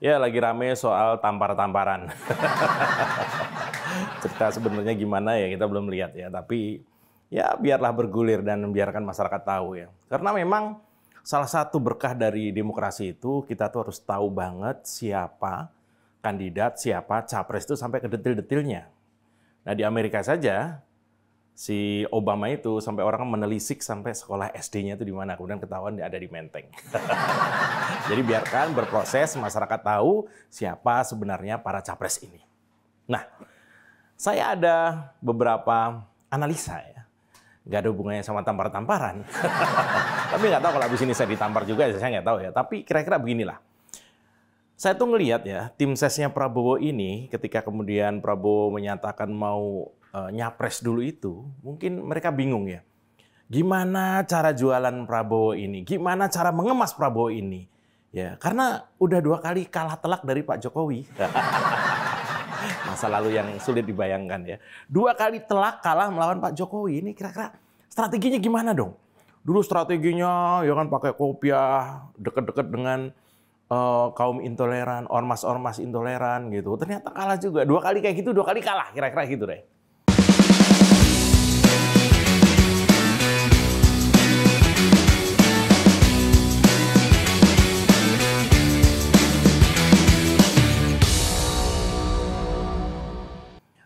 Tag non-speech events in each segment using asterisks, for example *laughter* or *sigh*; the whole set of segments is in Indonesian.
ya lagi rame soal tampar-tamparan. *laughs* Cerita sebenarnya gimana ya kita belum lihat ya, tapi ya biarlah bergulir dan biarkan masyarakat tahu ya. Karena memang salah satu berkah dari demokrasi itu kita tuh harus tahu banget siapa kandidat, siapa capres itu sampai ke detil-detilnya. Nah di Amerika saja si Obama itu sampai orang menelisik sampai sekolah SD-nya itu di mana kemudian ketahuan dia ada di Menteng. *laughs* Jadi biarkan berproses masyarakat tahu siapa sebenarnya para capres ini. Nah, saya ada beberapa analisa ya. Gak ada hubungannya sama tampar-tamparan. *laughs* Tapi nggak tahu kalau abis ini saya ditampar juga, ya, saya nggak tahu ya. Tapi kira-kira beginilah. Saya tuh ngelihat ya, tim sesnya Prabowo ini ketika kemudian Prabowo menyatakan mau uh, nyapres dulu itu, mungkin mereka bingung ya. Gimana cara jualan Prabowo ini? Gimana cara mengemas Prabowo ini? Ya, karena udah dua kali kalah telak dari Pak Jokowi. *laughs* Masa lalu yang sulit dibayangkan ya. Dua kali telak kalah melawan Pak Jokowi ini kira-kira strateginya gimana dong? Dulu strateginya ya kan pakai kopiah, deket-deket dengan uh, kaum intoleran, ormas-ormas intoleran gitu. Ternyata kalah juga. Dua kali kayak gitu, dua kali kalah kira-kira gitu deh.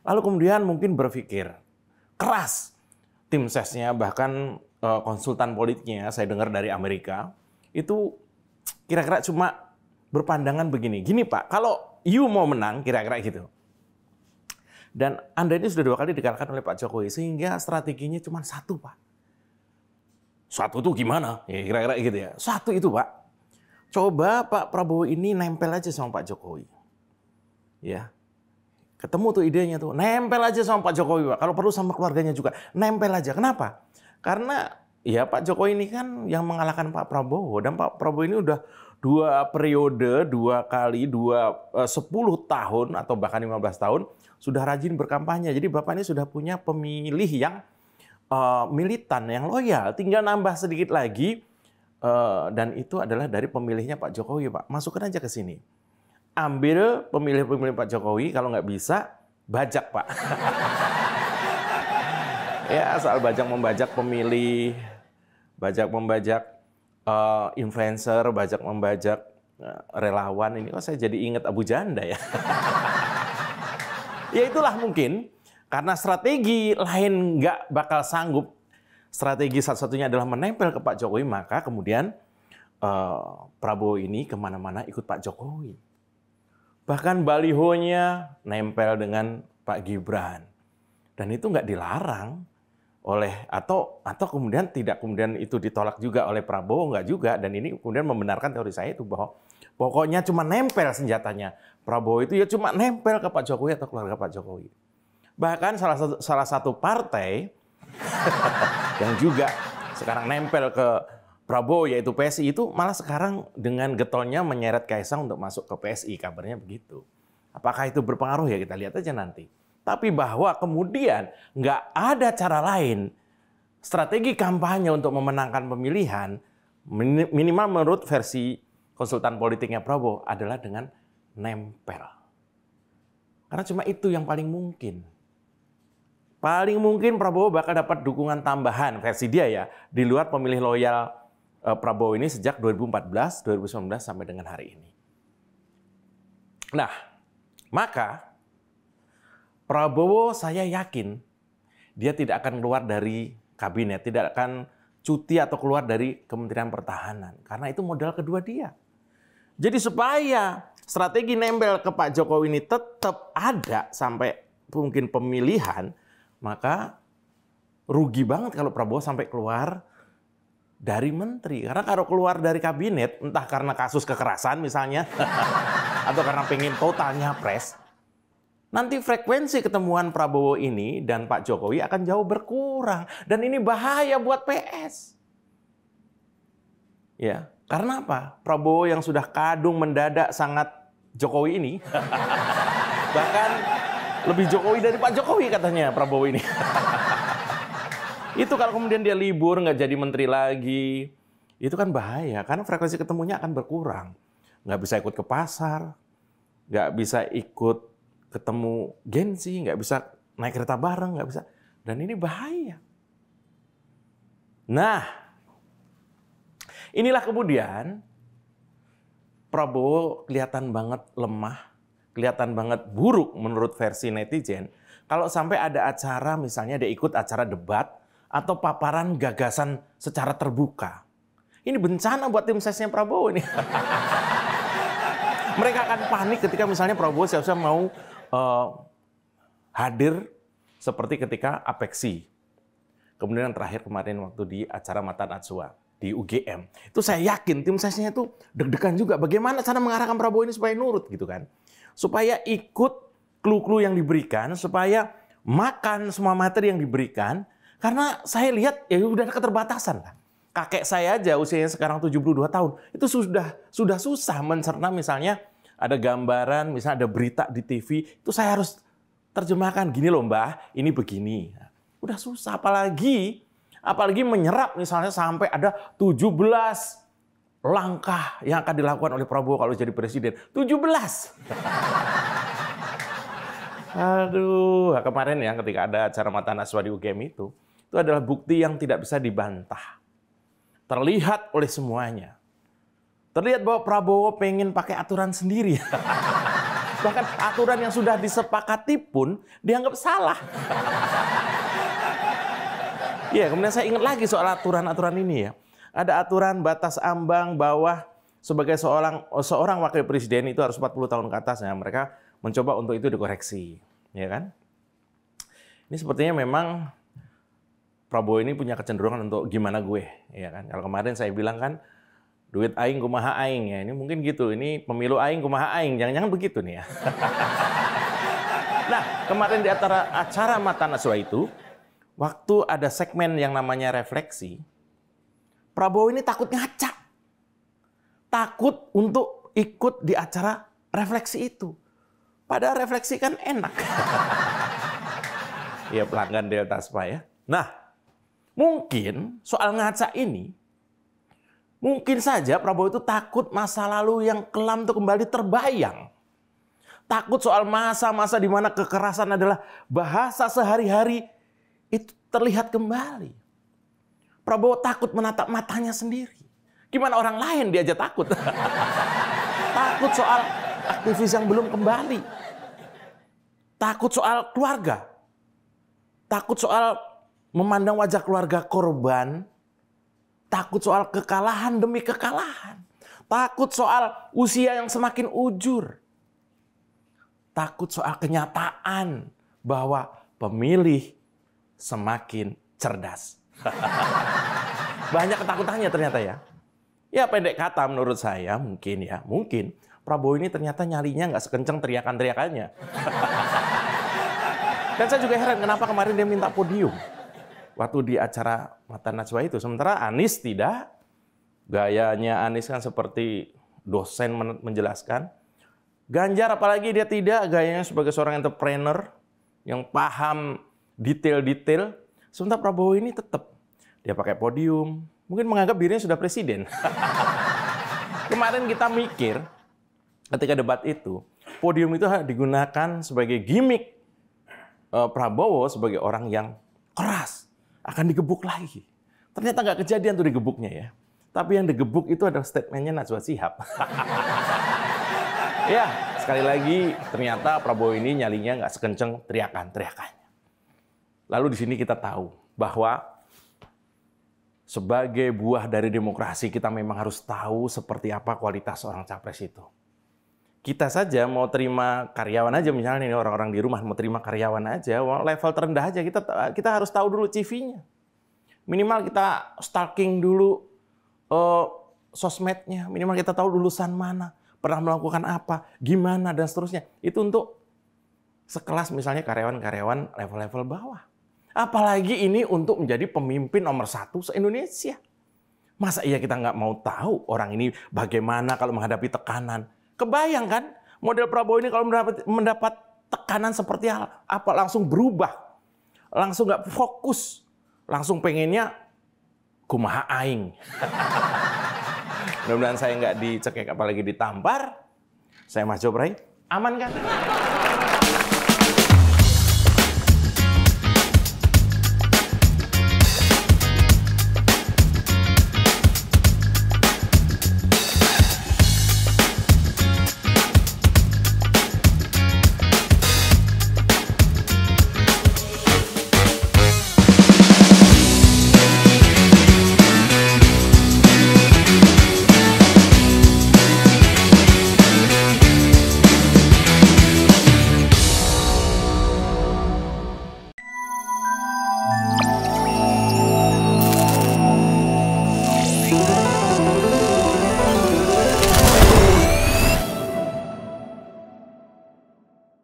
Lalu kemudian mungkin berpikir keras tim sesnya bahkan eh, konsultan politiknya saya dengar dari Amerika itu kira-kira cuma berpandangan begini. Gini Pak, kalau you mau menang kira-kira gitu. Dan Anda ini sudah dua kali dikalahkan oleh Pak Jokowi sehingga strateginya cuma satu Pak. Satu tuh gimana? Ya kira-kira gitu ya. Satu itu Pak. Coba Pak Prabowo ini nempel aja sama Pak Jokowi. Ya. Ketemu tuh idenya tuh, nempel aja sama Pak Jokowi Pak. Kalau perlu sama keluarganya juga, nempel aja. Kenapa? Karena ya Pak Jokowi ini kan yang mengalahkan Pak Prabowo. Dan Pak Prabowo ini udah dua periode, dua kali, dua, eh, sepuluh tahun atau bahkan 15 tahun sudah rajin berkampanye. Jadi Bapak ini sudah punya pemilih yang uh, militan, yang loyal. Tinggal nambah sedikit lagi. Uh, dan itu adalah dari pemilihnya Pak Jokowi, Pak. Masukkan aja ke sini ambil pemilih-pemilih Pak Jokowi, kalau nggak bisa, bajak Pak. *laughs* ya, soal bajak membajak pemilih, bajak membajak uh, influencer, bajak membajak uh, relawan. Ini kok saya jadi ingat Abu Janda ya. *laughs* ya itulah mungkin, karena strategi lain nggak bakal sanggup. Strategi satu-satunya adalah menempel ke Pak Jokowi, maka kemudian uh, Prabowo ini kemana-mana ikut Pak Jokowi. Bahkan balihonya nempel dengan Pak Gibran. Dan itu nggak dilarang oleh atau atau kemudian tidak kemudian itu ditolak juga oleh Prabowo nggak juga dan ini kemudian membenarkan teori saya itu bahwa pokoknya cuma nempel senjatanya Prabowo itu ya cuma nempel ke Pak Jokowi atau keluarga Pak Jokowi bahkan salah satu salah satu partai *laughs* yang juga sekarang nempel ke Prabowo yaitu PSI itu malah sekarang dengan getolnya menyeret Kaisang untuk masuk ke PSI kabarnya begitu. Apakah itu berpengaruh ya kita lihat aja nanti. Tapi bahwa kemudian nggak ada cara lain strategi kampanye untuk memenangkan pemilihan minimal menurut versi konsultan politiknya Prabowo adalah dengan nempel. Karena cuma itu yang paling mungkin. Paling mungkin Prabowo bakal dapat dukungan tambahan versi dia ya di luar pemilih loyal Eh, Prabowo ini sejak 2014, 2019 sampai dengan hari ini. Nah, maka Prabowo saya yakin dia tidak akan keluar dari kabinet, tidak akan cuti atau keluar dari Kementerian Pertahanan karena itu modal kedua dia. Jadi supaya strategi nembel ke Pak Jokowi ini tetap ada sampai mungkin pemilihan, maka rugi banget kalau Prabowo sampai keluar dari menteri. Karena kalau keluar dari kabinet, entah karena kasus kekerasan misalnya, *laughs* atau karena pengen totalnya pres, nanti frekuensi ketemuan Prabowo ini dan Pak Jokowi akan jauh berkurang. Dan ini bahaya buat PS. Ya, karena apa? Prabowo yang sudah kadung mendadak sangat Jokowi ini, *laughs* bahkan lebih Jokowi dari Pak Jokowi katanya Prabowo ini. *laughs* Itu kalau kemudian dia libur, nggak jadi menteri lagi, itu kan bahaya. Karena frekuensi ketemunya akan berkurang. Nggak bisa ikut ke pasar, nggak bisa ikut ketemu gensi, nggak bisa naik kereta bareng, nggak bisa. Dan ini bahaya. Nah, inilah kemudian Prabowo kelihatan banget lemah, kelihatan banget buruk menurut versi netizen. Kalau sampai ada acara, misalnya dia ikut acara debat, atau paparan gagasan secara terbuka. Ini bencana buat tim sesnya Prabowo ini. *laughs* Mereka akan panik ketika misalnya Prabowo siap-siap mau uh, hadir seperti ketika apeksi. Kemudian yang terakhir kemarin waktu di acara Mata Natsua di UGM. Itu saya yakin tim sesnya itu deg-degan juga. Bagaimana cara mengarahkan Prabowo ini supaya nurut gitu kan. Supaya ikut clue-clue yang diberikan, supaya makan semua materi yang diberikan, karena saya lihat ya udah ada keterbatasan lah. Kakek saya aja usianya sekarang 72 tahun, itu sudah sudah susah mencerna misalnya ada gambaran, misalnya ada berita di TV, itu saya harus terjemahkan gini loh Mbah, ini begini. Udah susah apalagi apalagi menyerap misalnya sampai ada 17 langkah yang akan dilakukan oleh Prabowo kalau jadi presiden. 17. *laughs* Aduh, kemarin ya ketika ada acara mata naswa di UGM itu, itu adalah bukti yang tidak bisa dibantah. Terlihat oleh semuanya. Terlihat bahwa Prabowo pengen pakai aturan sendiri. *laughs* Bahkan aturan yang sudah disepakati pun dianggap salah. *laughs* ya kemudian saya ingat lagi soal aturan-aturan ini ya. Ada aturan batas ambang bawah sebagai seorang seorang wakil presiden itu harus 40 tahun ke atas ya. Mereka mencoba untuk itu dikoreksi, ya kan? Ini sepertinya memang Prabowo ini punya kecenderungan untuk gimana gue, ya kan. Kalau kemarin saya bilang kan duit aing kumaha aing ya. Ini mungkin gitu. Ini pemilu aing kumaha aing. Jangan-jangan begitu nih ya. *laughs* nah, kemarin di antara acara Mata Naswa itu waktu ada segmen yang namanya refleksi, Prabowo ini takut ngaca. Takut untuk ikut di acara refleksi itu. Padahal refleksi kan enak. *laughs* ya pelanggan Delta Spa ya. Nah, Mungkin soal ngaca ini, mungkin saja Prabowo itu takut masa lalu yang kelam itu kembali terbayang. Takut soal masa-masa di mana kekerasan adalah bahasa sehari-hari itu terlihat kembali. Prabowo takut menatap matanya sendiri. Gimana orang lain dia aja takut. *laughs* takut soal aktivis yang belum kembali. Takut soal keluarga. Takut soal memandang wajah keluarga korban, takut soal kekalahan demi kekalahan, takut soal usia yang semakin ujur, takut soal kenyataan bahwa pemilih semakin cerdas. *laughs* Banyak ketakutannya ternyata ya. Ya pendek kata menurut saya mungkin ya, mungkin Prabowo ini ternyata nyalinya nggak sekenceng teriakan-teriakannya. *laughs* Dan saya juga heran kenapa kemarin dia minta podium waktu di acara Mata Najwa itu. Sementara Anies tidak. Gayanya Anies kan seperti dosen menjelaskan. Ganjar apalagi dia tidak gayanya sebagai seorang entrepreneur yang paham detail-detail. Sementara Prabowo ini tetap dia pakai podium, mungkin menganggap dirinya sudah presiden. *laughs* Kemarin kita mikir ketika debat itu, podium itu digunakan sebagai gimmick eh, Prabowo sebagai orang yang keras, akan digebuk lagi. Ternyata nggak kejadian tuh digebuknya ya. Tapi yang digebuk itu adalah statementnya Najwa Sihab. *laughs* ya, sekali lagi ternyata Prabowo ini nyalinya nggak sekenceng teriakan-teriakannya. Lalu di sini kita tahu bahwa sebagai buah dari demokrasi kita memang harus tahu seperti apa kualitas orang capres itu kita saja mau terima karyawan aja misalnya ini orang-orang di rumah mau terima karyawan aja level terendah aja kita kita harus tahu dulu CV-nya minimal kita stalking dulu uh, sosmednya minimal kita tahu lulusan mana pernah melakukan apa gimana dan seterusnya itu untuk sekelas misalnya karyawan-karyawan level-level bawah apalagi ini untuk menjadi pemimpin nomor satu se Indonesia masa iya kita nggak mau tahu orang ini bagaimana kalau menghadapi tekanan Kebayang kan model Prabowo ini kalau mendapat, mendapat tekanan seperti apa langsung berubah. Langsung nggak fokus. Langsung pengennya kumaha aing. *laughs* Mudah-mudahan saya nggak dicekek apalagi ditampar. Saya Mas Jobrai, aman kan?